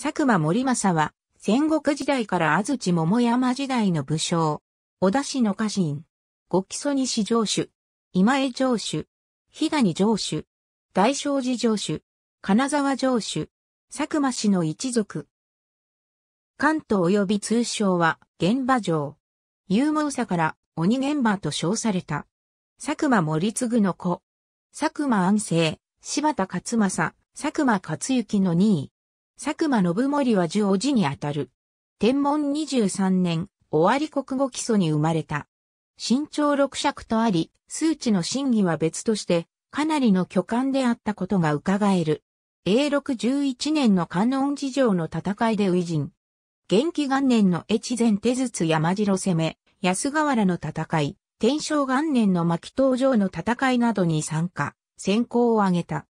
佐久間森政は、戦国時代から安土桃山時代の武将。小田氏の家臣。五木に西城主。今江城主。日谷城主。大正寺城主。金沢城主。佐久間氏の一族。関東及び通称は、現場城。勇猛さから、鬼現場と称された。佐久間森次の子。佐久間安政、柴田勝政、佐久間勝幸の2位。佐久間信盛は十おじにあたる。天文二十三年、終わり国語基礎に生まれた。身長六尺とあり、数値の真偽は別として、かなりの巨漢であったことが伺える。永禄十一年の観音寺城の戦いで初人。元気元年の越前手筒山城攻め、安河原の戦い、天正元年の牧東城の戦いなどに参加、先行を挙げた。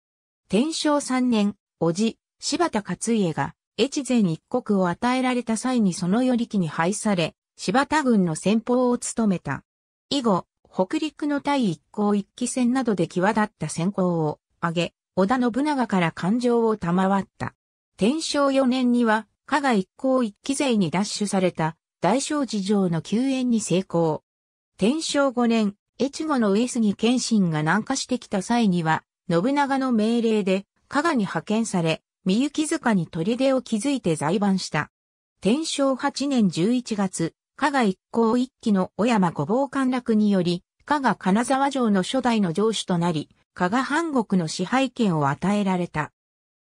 天正三年、おじ、柴田勝家が越前一国を与えられた際にその頼木に配され、柴田軍の先鋒を務めた。以後、北陸の対一向一騎戦などで際立った先行を挙げ、織田信長から感情を賜った。天正4年には、加賀一向一騎勢に奪取された大正寺城の救援に成功。天正5年、越後の上杉謙信が南下してきた際には、信長の命令で加賀に派遣され、三幸塚に砦を築いて在番した。天正8年11月、加賀一行一期の小山御坊陥落により、加賀金沢城の初代の城主となり、加賀藩国の支配権を与えられた。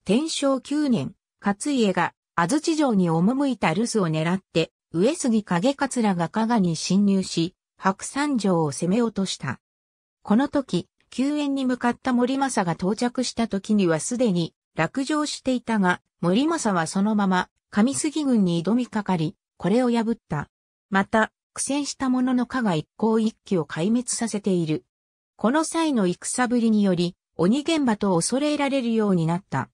天正9年、勝家が安土城に赴いた留守を狙って、上杉景桂が加賀に侵入し、白山城を攻め落とした。この時、救援に向かった森政が到着した時にはすでに落城していたが、森政はそのまま上杉軍に挑みかかり、これを破った。また、苦戦した者の加賀一向一揆を壊滅させている。この際の戦ぶりにより、鬼現場と恐れられるようになった。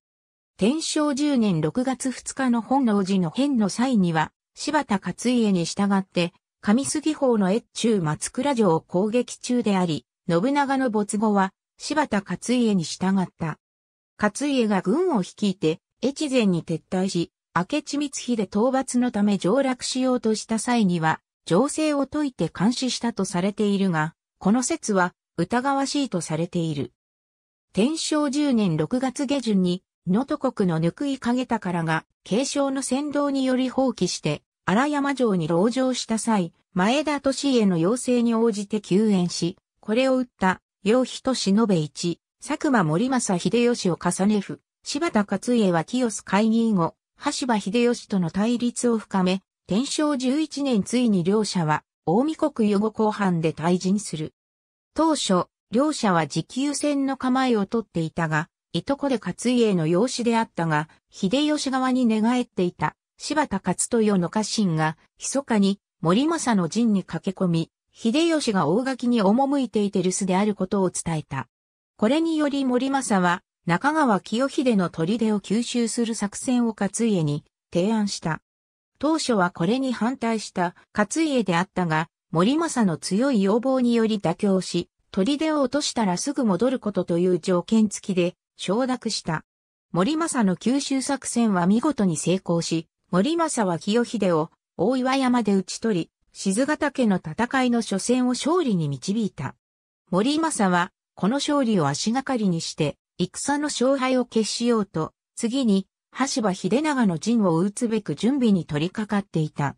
天正10年6月2日の本能寺の変の際には、柴田勝家に従って、上杉法の越中松倉城を攻撃中であり、信長の没後は柴田勝家に従った。勝家が軍を率いて、越前に撤退し、明智光秀討伐のため上落しようとした際には、情勢を解いて監視したとされているが、この説は疑わしいとされている。天正10年6月下旬に、能登国のぬ井か宝が、継承の先導により放棄して、荒山城に籠城した際、前田利家の要請に応じて救援し、これを打った、楊と忍一、佐久間森正秀吉を重ね府、柴田勝家は清須会議後、羽柴秀吉との対立を深め、天正11年ついに両者は、大見国予後後半で退陣する。当初、両者は持久戦の構えをとっていたが、いとこで勝家の養子であったが、秀吉側に寝返っていた、柴田勝豊の家臣が、密かに森政の陣に駆け込み、秀吉が大垣に赴いていて留守であることを伝えた。これにより森政は中川清秀の砦を吸収する作戦を勝家に提案した。当初はこれに反対した勝家であったが、森政の強い要望により妥協し、砦を落としたらすぐ戻ることという条件付きで承諾した。森政の吸収作戦は見事に成功し、森政は清秀を大岩山で討ち取り、静ヶ岳の戦いの初戦を勝利に導いた。森政はこの勝利を足がかりにして、戦の勝敗を決しようと、次に、橋場秀長の陣を打つべく準備に取り掛かっていた。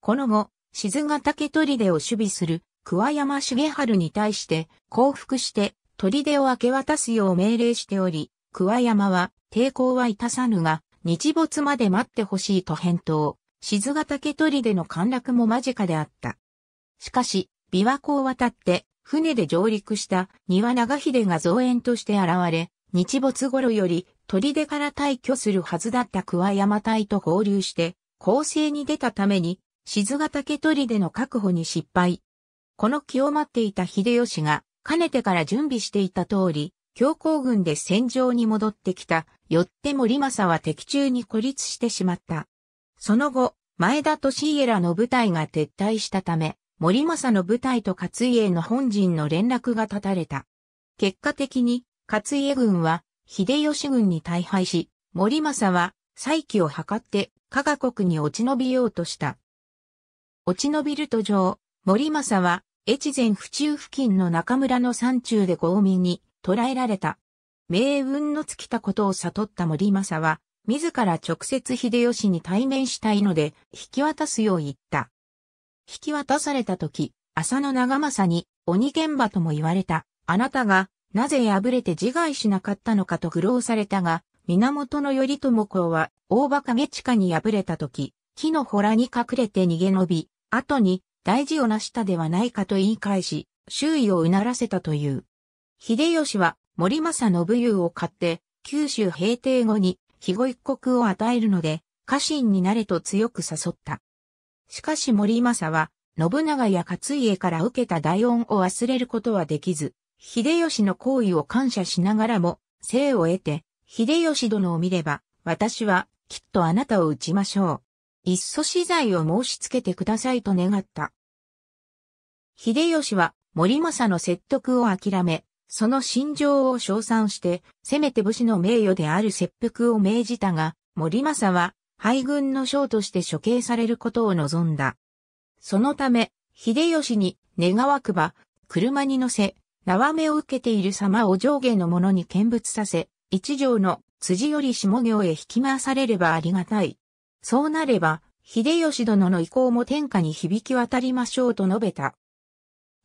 この後、静ヶ岳砦を守備する桑山重春に対して降伏して砦を明け渡すよう命令しており、桑山は抵抗はいたさぬが、日没まで待ってほしいと返答。静ヶ岳砦の陥落も間近であった。しかし、琵琶湖を渡って船で上陸した庭長秀が造園として現れ、日没頃より砦から退去するはずだった桑山隊と合流して、攻勢に出たために、静ヶ岳砦の確保に失敗。この気を待っていた秀吉が、かねてから準備していた通り、強行軍で戦場に戻ってきた、よって森政は敵中に孤立してしまった。その後、前田利家らの部隊が撤退したため、森政の部隊と勝家の本陣の連絡が断たれた。結果的に、勝家軍は、秀吉軍に大敗し、森政は、再起を図って、加賀国に落ち延びようとした。落ち延びる途上、森政は、越前府中付近の中村の山中で豪民に捕らえられた。命運の尽きたことを悟った森政は、自ら直接秀吉に対面したいので、引き渡すよう言った。引き渡された時、浅野長政に鬼現場とも言われた。あなたがなぜ破れて自害しなかったのかと苦労されたが、源頼朝公は大馬影地下に敗れた時、木の洞に隠れて逃げ延び、後に大事を成したではないかと言い返し、周囲をうならせたという。秀吉は森政信雄を買って、九州平定後に肥後一国を与えるので、家臣になれと強く誘った。しかし森政は、信長や勝家から受けた大恩を忘れることはできず、秀吉の行為を感謝しながらも、生を得て、秀吉殿を見れば、私は、きっとあなたを打ちましょう。いっそ死罪を申し付けてくださいと願った。秀吉は、森政の説得を諦め、その心情を称賛して、せめて武士の名誉である切腹を命じたが、森政は、敗軍の将として処刑されることを望んだ。そのため、秀吉に願わくば、車に乗せ、縄目を受けている様を上下の者に見物させ、一条の辻より下行へ引き回されればありがたい。そうなれば、秀吉殿の意向も天下に響き渡りましょうと述べた。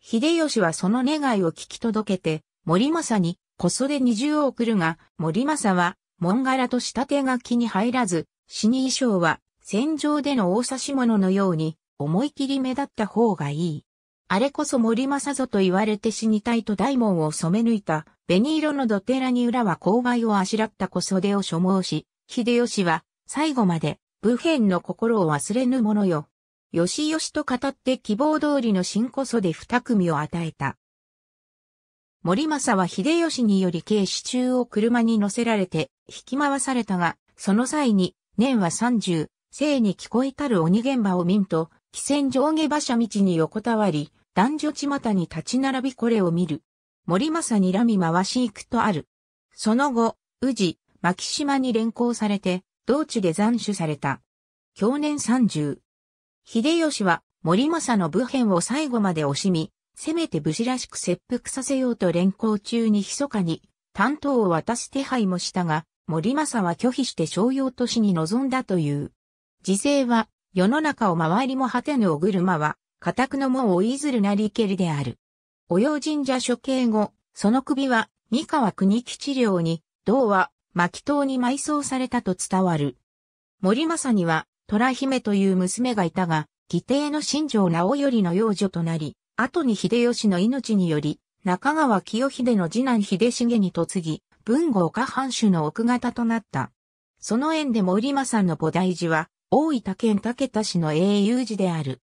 秀吉はその願いを聞き届けて、森政に小袖二重を送るが、森政は、門柄と仕立手書きに入らず、死に衣装は戦場での大差し物のように思い切り目立った方がいい。あれこそ森正ぞと言われて死にたいと大門を染め抜いた紅色の土手らに裏は勾配をあしらった小袖を所望し、秀吉は最後まで武変の心を忘れぬものよ。よしよしと語って希望通りの新小袖二組を与えた。森政は秀吉により警視中を車に乗せられて引き回されたが、その際に年は三十、生に聞こえたる鬼現場を民と、汽船上下馬車道に横たわり、男女巷に立ち並びこれを見る。森政にらみ回し行くとある。その後、宇治、牧島に連行されて、道中で斬首された。去年三十。秀吉は森政の武変を最後まで惜しみ、せめて武士らしく切腹させようと連行中に密かに、担当を渡す手配もしたが、森政は拒否して商用都市に臨んだという。時勢は、世の中を周りも果てぬお車は、家宅の門をいずるなりけりである。お用神社処刑後、その首は、三河国吉領に、銅は、巻刀に埋葬されたと伝わる。森政には、虎姫という娘がいたが、義弟の新庄直頼の幼女となり、後に秀吉の命により、中川清秀の次男秀重に嫁ぎ、文豪下藩主の奥方となった。その縁で森政の菩提寺は、大分県竹田市の英雄寺である。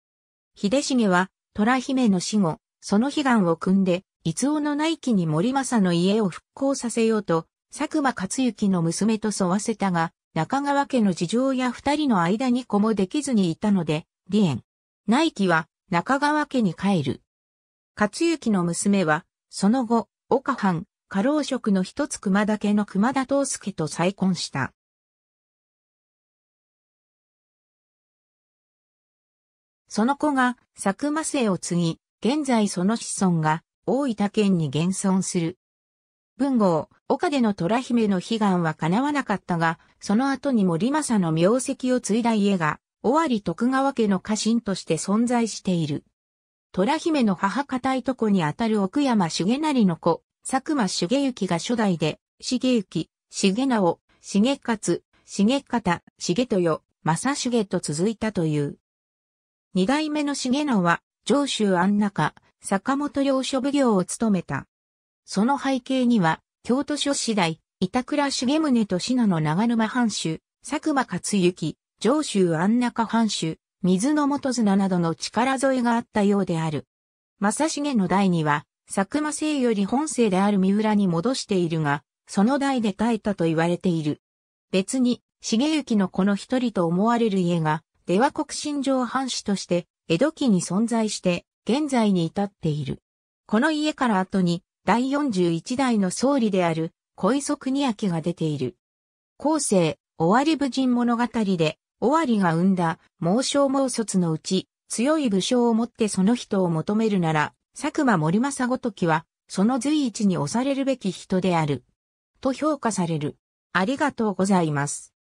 秀重は、虎姫の死後、その悲願を汲んで、伊豆の内気に森政の家を復興させようと、佐久間克行の娘と沿わせたが、中川家の事情や二人の間に子もできずにいたので、離縁。内気は中川家に帰る。克行の娘は、その後、岡藩、過労職の一つ熊田家の熊田藤助と再婚した。その子が佐久間姓を継ぎ、現在その子孫が大分県に現存する。文豪、岡での虎姫の悲願は叶わなかったが、その後に森政の名跡を継いだ家が、尾張徳川家の家臣として存在している。虎姫の母方いとこにあたる奥山重成の子、佐久間茂之が初代で、茂之、重直、重勝、重方、重豊、正重と続いたという。二代目の重直は、上州安中、坂本領所奉行を務めた。その背景には、京都諸次第、板倉重宗と信濃長沼藩主、佐久間勝行、上州安中藩主、水の元綱などの力添えがあったようである。正茂の代には、佐久間姓より本姓である三浦に戻しているが、その代で耐えたと言われている。別に、重幸のこの一人と思われる家が、出羽国新城藩士として、江戸期に存在して、現在に至っている。この家から後に、第41代の総理である、小磯国明が出ている。後世、尾張武人物語で、尾張が生んだ、猛将猛卒のうち、強い武将をもってその人を求めるなら、佐久間森政ごときは、その随一に押されるべき人である。と評価される。ありがとうございます。